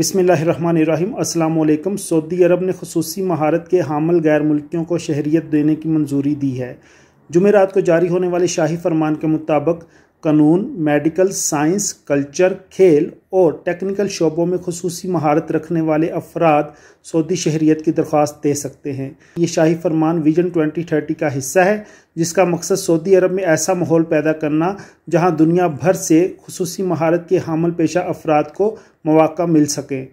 बिसमीम् अल्लाम सऊदी अरब ने खसूस महारत के हामल गैर मुल्कियों को शहरीत देने की मंजूरी दी है जुमेरात को जारी होने वाले शाही फरमान के मुताबिक कानून मेडिकल साइंस कल्चर खेल और टेक्निकल शोबों में खसूसी महारत रखने वाले अफराद सऊदी शहरीत की दरख्वास्त दे सकते हैं ये शाही फरमान विजन 2030 का हिस्सा है जिसका मकसद सऊदी अरब में ऐसा माहौल पैदा करना जहां दुनिया भर से खसूसी महारत के हामल पेशा अफराद को मौका मिल सकें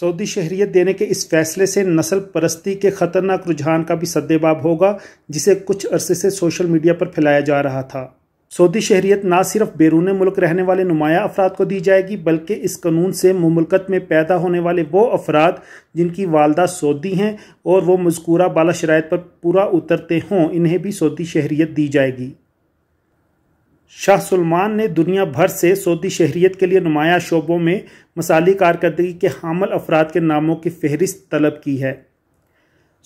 सऊदी शहरीत देने के इस फैसले से नस्ल परस्ती के ख़तरनाक रुझान का भी सद्देबाब होगा जिसे कुछ अरसे से सोशल मीडिया पर फैलाया जा रहा था सऊदी शहरीत ना सिर्फ बैरून मुल्क रहने वाले नुमाया अफराद को दी जाएगी बल्कि इस कानून से ममलकत में पैदा होने वाले वो अफराद जिनकी वालदा सऊदी हैं और वो मजकूरा बाला शरात पर पूरा उतरते हों इन्हें भी सऊदी शहरीत दी जाएगी शाह सलमान ने दुनिया भर से सऊदी शहरीत के लिए नुमाया शोबों में मसाली कारकर्दगी के हामल अफराद के नामों की फहरिस्त तलब की है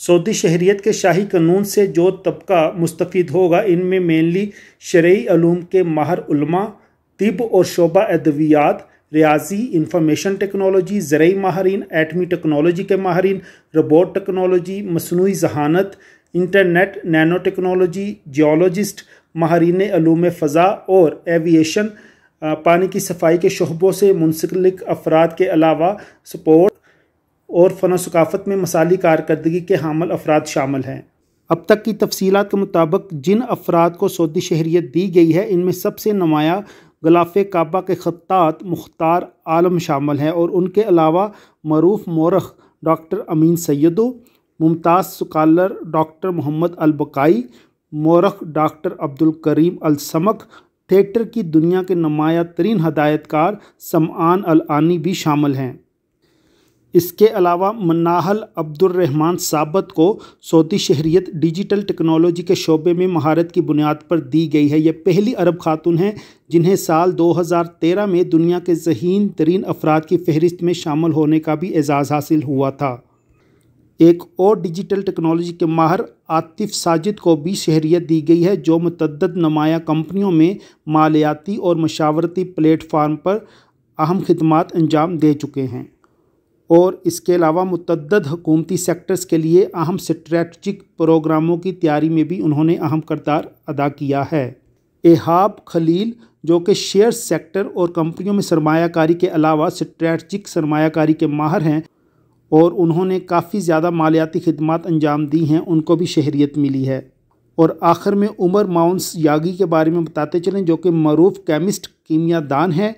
सऊदी शहरीत के शाही कानून से जो तबका मुस्तफ़ होगा इनमें मेनली शर्य अलूम के माहर उलमा तिब और शोबा अदवियात रियाजी इंफॉर्मेशन टेक्नोलॉजी ज़रूरी माहरीन एटमी टेक्नोलॉजी के माहरीन रोबोट टेक्नोलॉजी मसनू जहानत इंटरनेट नैनो टेक्नोलॉजी जियोलॉजिस्ट माहरीन अलूम फ़ज़ा और एविएशन पानी की सफाई के शहबों से मुंसलिक अफराद के अलावा सपोर्ट और फ़न सकाफ़त में मसाली कारकर्दगी के हामल अफराद शामिल हैं अब तक की तफसीत के मुताबिक जिन अफराद को सऊदी शहरीत दी गई है इनमें सबसे नुमाया गलाफ काबा के खत्ात मुख्तार आलम शामिल हैं और उनके अलावा मरूफ मोरख डॉक्टर अमीन सैदो मुमताज़ सकालर डॉक्टर मोहम्मद अलबकाई मोरख डॉक्टर अब्दुल करीम अलसमक थिएटर की दुनिया के नुमाया तरीन हदायतकार समान अल भी शामिल हैं इसके अलावा मन्नाहल अब्दुलरहमान साबत को सऊदी शहरीत डिजिटल टेक्नोलॉजी के शोबे में महारत की बुनियाद पर दी गई है यह पहली अरब खातून हैं जिन्हें साल 2013 में दुनिया के जहीन तरीन अफराद की फहरिस्त में शामिल होने का भी एजाज़ हासिल हुआ था एक और डिजिटल टेक्नोलॉजी के माहर आतिफ साजिद को भी शहरीत दी गई है जो मतद नुमाया कंपनियों में मालियाती और मशावरती प्लेटफार्म पर अहम खदमात अंजाम दे चुके हैं और इसके अलावा मतद हकूमती सेक्टर्स के लिए अहम स्ट्रेटजिक प्रोग्रामों की तैयारी में भी उन्होंने अहम करदार अदा किया है एहाब खलील जो कि शेयर सेक्टर और कंपनियों में सरमाकारी के अलावा स्ट्रेटजिक सरमाकारी के माहर हैं और उन्होंने काफ़ी ज़्यादा मालियाती खदमात अंजाम दी हैं उनको भी शहरीत मिली है और आखिर में उमर माउंस यागी के बारे में बताते चलें जो कि मरूफ केमिस्ट कीमियादान हैं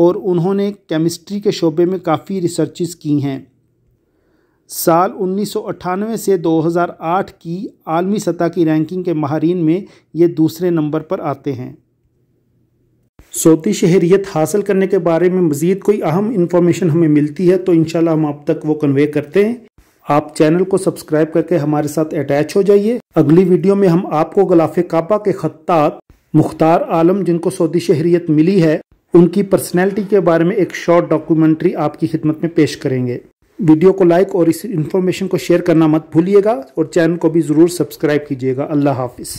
और उन्होंने केमिस्ट्री के शोबे में काफ़ी रिसर्चेस की हैं साल उन्नीस से 2008 की आलमी सतह की रैंकिंग के माहरीन में ये दूसरे नंबर पर आते हैं सौती शहरीत हासिल करने के बारे में मज़ीद कोई अहम इन्फॉर्मेशन हमें मिलती है तो इन हम आप तक वो कन्वे करते हैं आप चैनल को सब्सक्राइब करके हमारे साथ अटैच हो जाइए अगली वीडियो में हम आपको गलाफे काबा के खत्ता मुख्तार आलम जिनको सऊदी शहरीत मिली है उनकी पर्सनैलिटी के बारे में एक शॉर्ट डॉक्यूमेंट्री आपकी खिदमत में पेश करेंगे वीडियो को लाइक और इस इन्फॉर्मेशन को शेयर करना मत भूलिएगा और चैनल को भी ज़रूर सब्सक्राइब कीजिएगा अल्लाह हाफिज़